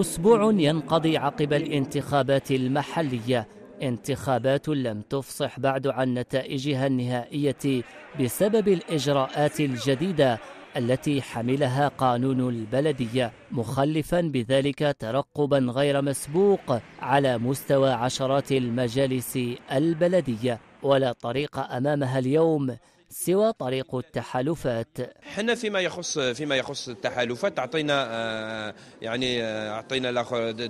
أسبوع ينقضي عقب الانتخابات المحلية انتخابات لم تفصح بعد عن نتائجها النهائية بسبب الإجراءات الجديدة التي حملها قانون البلدية مخلفا بذلك ترقبا غير مسبوق على مستوى عشرات المجالس البلدية ولا طريق أمامها اليوم سوى طريق التحالفات حنا فيما يخص فيما يخص التحالفات اعطينا آه، يعني آه، اعطينا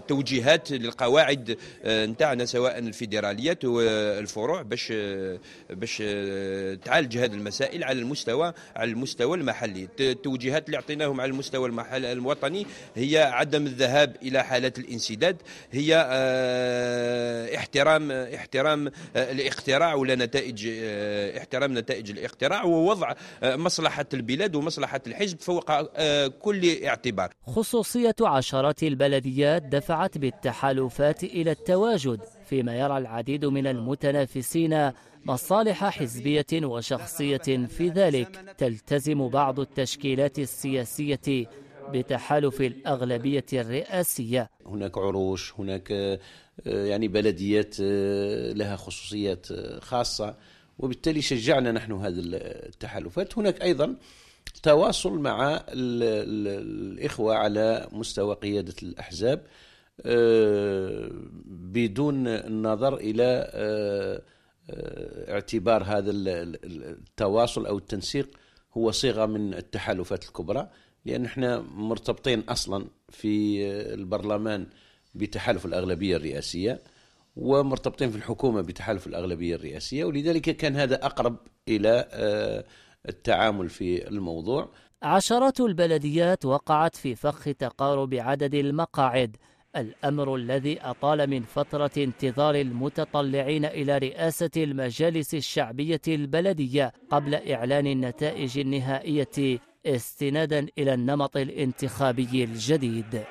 توجيهات للقواعد آه، نتاعنا سواء الفيدراليات والفروع باش باش تعالج هذه المسائل على المستوى على المستوى المحلي التوجيهات اللي اعطيناهم على المستوى المحلي الوطني هي عدم الذهاب الى حالات الانسداد هي احترام احترام الاقتراع ولا نتائج احترام نتائج الاقتراع الاقتراع ووضع آه، مصلحة البلاد ومصلحة الحزب فوق آه، كل اعتبار خصوصية عشرات البلديات دفعت بالتحالفات إلى التواجد فيما يرى العديد من المتنافسين مصالح حزبية وشخصية في ذلك تلتزم بعض التشكيلات السياسية بتحالف الأغلبية الرئاسية هناك عروش هناك آه، يعني بلديات لها خصوصيات خاصة وبالتالي شجعنا نحن هذه التحالفات هناك أيضا تواصل مع الإخوة على مستوى قيادة الأحزاب آه، بدون النظر إلى آه، آه، اعتبار هذا التواصل أو التنسيق هو صيغة من التحالفات الكبرى لأن احنا مرتبطين أصلا في البرلمان بتحالف الأغلبية الرئاسية ومرتبطين في الحكومة بتحالف الأغلبية الرئاسية ولذلك كان هذا أقرب إلى آه، التعامل في الموضوع عشرات البلديات وقعت في فخ تقارب عدد المقاعد الأمر الذي أطال من فترة انتظار المتطلعين إلى رئاسة المجالس الشعبية البلدية قبل إعلان النتائج النهائية استنادا إلى النمط الانتخابي الجديد